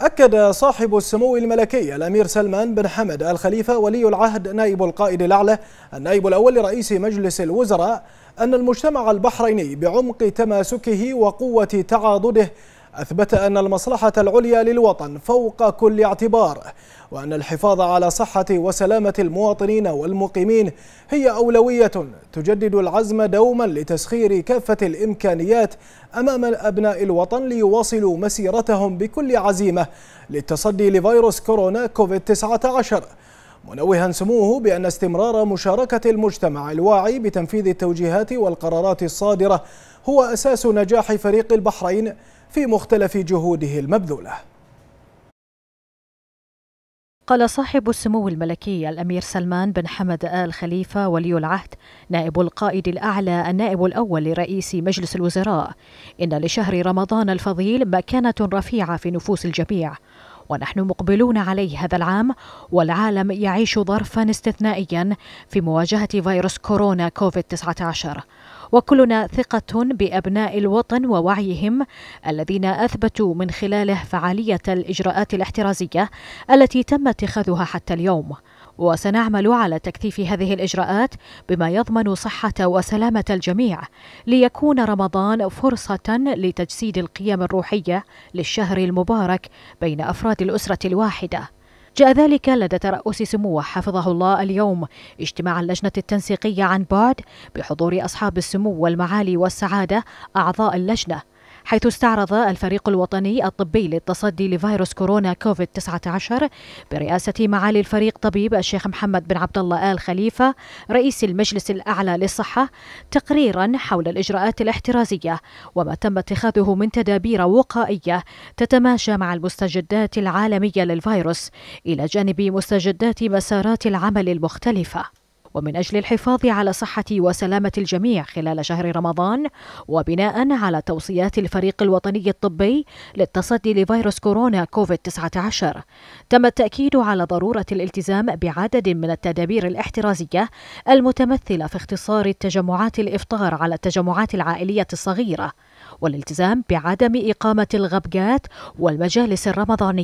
أكد صاحب السمو الملكي الأمير سلمان بن حمد الخليفة ولي العهد نائب القائد الأعلى النائب الأول لرئيس مجلس الوزراء أن المجتمع البحريني بعمق تماسكه وقوة تعاضده أثبت أن المصلحة العليا للوطن فوق كل اعتبار وأن الحفاظ على صحة وسلامة المواطنين والمقيمين هي أولوية تجدد العزم دوما لتسخير كافة الإمكانيات أمام أبناء الوطن ليواصلوا مسيرتهم بكل عزيمة للتصدي لفيروس كورونا كوفيد 19 منوها سموه بأن استمرار مشاركة المجتمع الواعي بتنفيذ التوجيهات والقرارات الصادرة هو أساس نجاح فريق البحرين في مختلف جهوده المبذوله قال صاحب السمو الملكي الأمير سلمان بن حمد آل خليفة ولي العهد نائب القائد الأعلى النائب الأول لرئيس مجلس الوزراء إن لشهر رمضان الفضيل مكانة رفيعة في نفوس الجميع ونحن مقبلون عليه هذا العام والعالم يعيش ظرفا استثنائيا في مواجهة فيروس كورونا كوفيد 19 وكلنا ثقة بأبناء الوطن ووعيهم الذين أثبتوا من خلاله فعالية الإجراءات الاحترازية التي تم اتخاذها حتى اليوم وسنعمل على تكثيف هذه الإجراءات بما يضمن صحة وسلامة الجميع ليكون رمضان فرصة لتجسيد القيم الروحية للشهر المبارك بين أفراد الأسرة الواحدة جاء ذلك لدى ترأس سموه حفظه الله اليوم اجتماع اللجنة التنسيقية عن بعد بحضور أصحاب السمو والمعالي والسعادة أعضاء اللجنة حيث استعرض الفريق الوطني الطبي للتصدي لفيروس كورونا كوفيد 19 برئاسة معالي الفريق طبيب الشيخ محمد بن عبد الله آل خليفة رئيس المجلس الأعلى للصحة تقريرا حول الإجراءات الاحترازية وما تم اتخاذه من تدابير وقائية تتماشى مع المستجدات العالمية للفيروس إلى جانب مستجدات مسارات العمل المختلفة ومن أجل الحفاظ على صحة وسلامة الجميع خلال شهر رمضان وبناء على توصيات الفريق الوطني الطبي للتصدي لفيروس كورونا كوفيد-19 تم التأكيد على ضرورة الالتزام بعدد من التدابير الاحترازية المتمثلة في اختصار تجمعات الإفطار على التجمعات العائلية الصغيرة والالتزام بعدم إقامة الغبقات والمجالس الرمضانية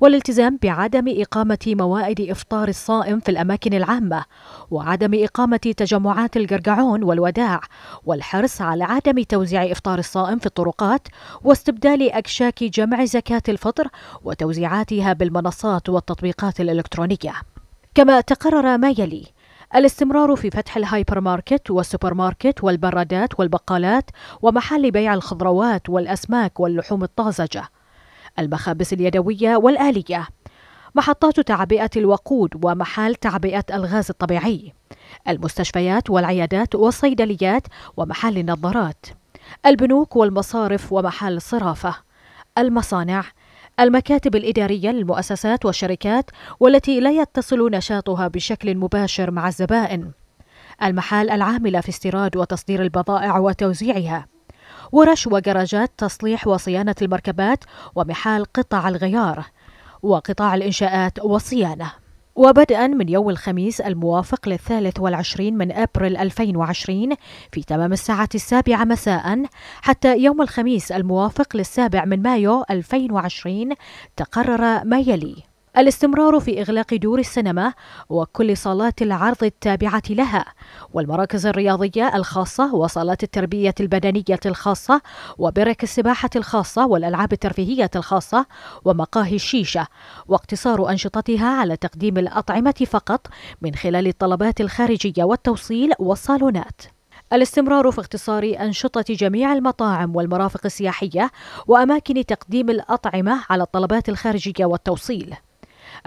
والالتزام بعدم إقامة موائد إفطار الصائم في الأماكن العامة وعدم إقامة تجمعات القرقعون والوداع والحرص على عدم توزيع إفطار الصائم في الطرقات واستبدال أكشاك جمع زكاة الفطر وتوزيعاتها بالمنصات والتطبيقات الإلكترونية كما تقرر ما يلي الاستمرار في فتح الهايبر ماركت والسوبر ماركت والبرادات والبقالات ومحل بيع الخضروات والأسماك واللحوم الطازجة المخابز اليدوية والآلية محطات تعبئة الوقود ومحال تعبئة الغاز الطبيعي المستشفيات والعيادات والصيدليات ومحل النظارات البنوك والمصارف ومحال الصرافة المصانع المكاتب الإدارية للمؤسسات والشركات والتي لا يتصل نشاطها بشكل مباشر مع الزبائن المحال العاملة في استيراد وتصدير البضائع وتوزيعها ورش وجراجات تصليح وصيانة المركبات ومحال قطع الغيار وقطاع الإنشاءات والصيانة وبدءا من يوم الخميس الموافق للثالث والعشرين من أبريل 2020 في تمام الساعة السابعة مساء حتى يوم الخميس الموافق للسابع من مايو 2020 تقرر ما يلي الاستمرار في إغلاق دور السينما وكل صالات العرض التابعة لها والمراكز الرياضية الخاصة وصالات التربية البدنية الخاصة وبرك السباحة الخاصة والألعاب الترفيهية الخاصة ومقاهي الشيشة واقتصار أنشطتها على تقديم الأطعمة فقط من خلال الطلبات الخارجية والتوصيل والصالونات الاستمرار في اختصار أنشطة جميع المطاعم والمرافق السياحية وأماكن تقديم الأطعمة على الطلبات الخارجية والتوصيل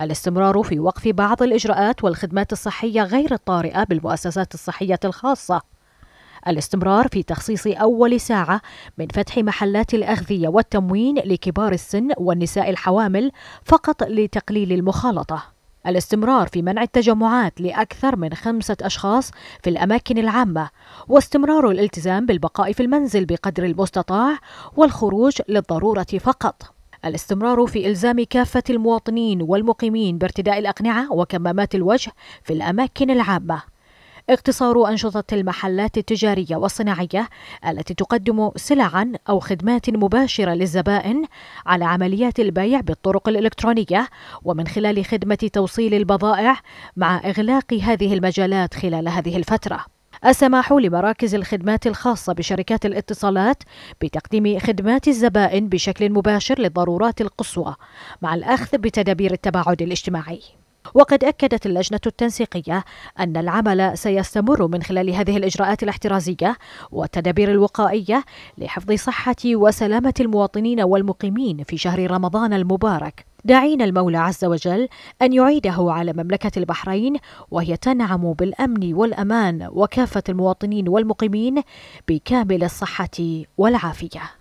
الاستمرار في وقف بعض الإجراءات والخدمات الصحية غير الطارئة بالمؤسسات الصحية الخاصة الاستمرار في تخصيص أول ساعة من فتح محلات الأغذية والتموين لكبار السن والنساء الحوامل فقط لتقليل المخالطة الاستمرار في منع التجمعات لأكثر من خمسة أشخاص في الأماكن العامة واستمرار الالتزام بالبقاء في المنزل بقدر المستطاع والخروج للضرورة فقط الاستمرار في إلزام كافة المواطنين والمقيمين بارتداء الأقنعة وكمامات الوجه في الأماكن العامة اقتصار أنشطة المحلات التجارية والصناعية التي تقدم سلعا أو خدمات مباشرة للزبائن على عمليات البيع بالطرق الإلكترونية ومن خلال خدمة توصيل البضائع مع إغلاق هذه المجالات خلال هذه الفترة السماح لمراكز الخدمات الخاصة بشركات الاتصالات بتقديم خدمات الزبائن بشكل مباشر للضرورات القصوى مع الأخذ بتدابير التباعد الاجتماعي وقد أكدت اللجنة التنسيقية أن العمل سيستمر من خلال هذه الإجراءات الاحترازية والتدابير الوقائية لحفظ صحة وسلامة المواطنين والمقيمين في شهر رمضان المبارك داعين المولى عز وجل أن يعيده على مملكة البحرين وهي تنعم بالأمن والأمان وكافة المواطنين والمقيمين بكامل الصحة والعافية